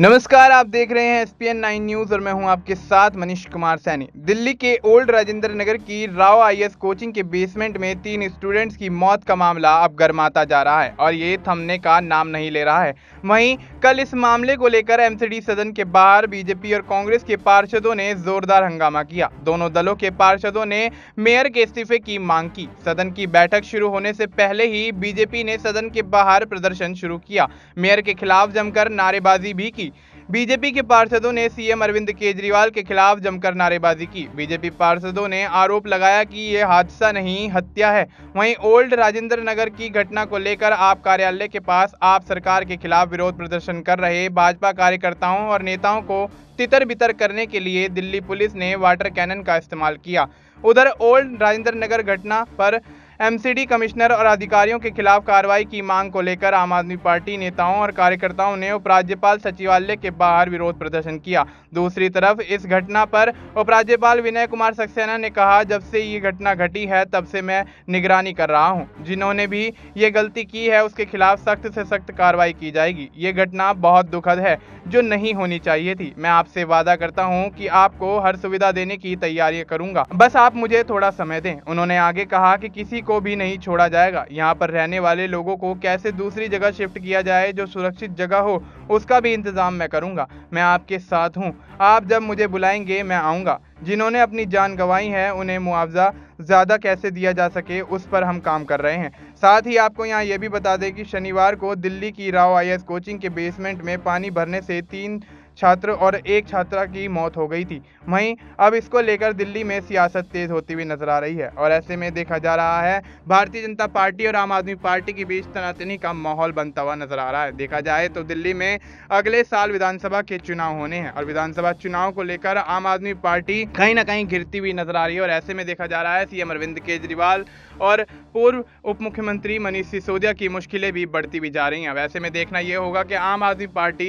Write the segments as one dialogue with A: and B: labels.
A: नमस्कार आप देख रहे हैं S P N nine news और मैं हूं आपके साथ मनीष कुमार सैनी दिल्ली के ओल्ड राजेंद्र नगर की राव आई कोचिंग के बेसमेंट में तीन स्टूडेंट्स की मौत का मामला अब गर्माता जा रहा है और ये थमने का नाम नहीं ले रहा है वहीं कल इस मामले को लेकर एमसीडी सदन के बाहर बीजेपी और कांग्रेस के पार्षदों ने जोरदार हंगामा किया दोनों दलों के पार्षदों ने मेयर के इस्तीफे की मांग की सदन की बैठक शुरू होने से पहले ही बीजेपी ने सदन के बाहर प्रदर्शन शुरू किया मेयर के खिलाफ जमकर नारेबाजी भी की की बीजेपी के पार्षदों ने सीएम अरविंद केजरीवाल के खिलाफ जमकर नारेबाजी की बीजेपी पार्षदों ने आरोप लगाया कि ये हादसा नहीं हत्या है वहीं ओल्ड राजेंद्र नगर की घटना को लेकर आप कार्यालय के पास आप सरकार के खिलाफ विरोध प्रदर्शन कर रहे भाजपा कार्यकर्ताओं और नेताओं को तितर बितर करने के लिए दिल्ली पुलिस ने वाटर कैनन का इस्तेमाल किया उधर ओल्ड राजेंद्र नगर घटना पर एमसीडी कमिश्नर और अधिकारियों के खिलाफ कार्रवाई की मांग को लेकर आम आदमी पार्टी नेताओं और कार्यकर्ताओं ने उपराज्यपाल सचिवालय के बाहर विरोध प्रदर्शन किया दूसरी तरफ इस घटना पर उपराज्यपाल विनय कुमार सक्सेना ने कहा जब से ये घटना घटी है तब से मैं निगरानी कर रहा हूँ जिन्होंने भी ये गलती की है उसके खिलाफ सख्त से सख्त कार्रवाई की जाएगी ये घटना बहुत दुखद है जो नहीं होनी चाहिए थी मैं आपसे वादा करता हूँ कि आपको हर सुविधा देने की तैयारी करूंगा बस आप मुझे थोड़ा समय दें उन्होंने आगे कहा कि किसी को भी नहीं छोड़ा जाएगा यहाँ पर रहने वाले लोगों को कैसे दूसरी जगह शिफ्ट किया जाए जो सुरक्षित जगह हो उसका भी इंतज़ाम मैं करूँगा मैं आपके साथ हूँ आप जब मुझे बुलाएंगे मैं आऊँगा जिन्होंने अपनी जान गंवाई है उन्हें मुआवजा ज़्यादा कैसे दिया जा सके उस पर हम काम कर रहे हैं साथ ही आपको यहाँ यह भी बता दें कि शनिवार को दिल्ली की राव आई कोचिंग के बेसमेंट में पानी भरने से तीन छात्र और एक छात्रा की मौत हो गई थी वहीं अब इसको लेकर दिल्ली में सियासत तेज होती हुई नजर आ रही है और ऐसे में देखा जा रहा है भारतीय जनता पार्टी और आम आदमी पार्टी के बीच तनातनी का माहौल बनता हुआ नजर आ रहा है देखा जाए तो दिल्ली में अगले साल विधानसभा के चुनाव होने हैं और विधानसभा चुनाव को लेकर आम आदमी पार्टी कहीं ना कहीं घिरती हुई नजर आ रही है और ऐसे में देखा जा रहा है सीएम अरविंद केजरीवाल और पूर्व उप मुख्यमंत्री मनीष सिसोदिया की मुश्किलें भी बढ़ती हुई जा रही हैं वैसे में देखना यह होगा कि आम आदमी पार्टी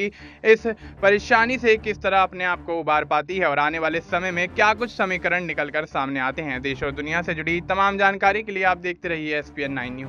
A: इस परेशान परेशानी से किस तरह अपने आप को उबार पाती है और आने वाले समय में क्या कुछ समीकरण निकलकर सामने आते हैं देश और दुनिया से जुड़ी तमाम जानकारी के लिए आप देखते रहिए एस पी न्यूज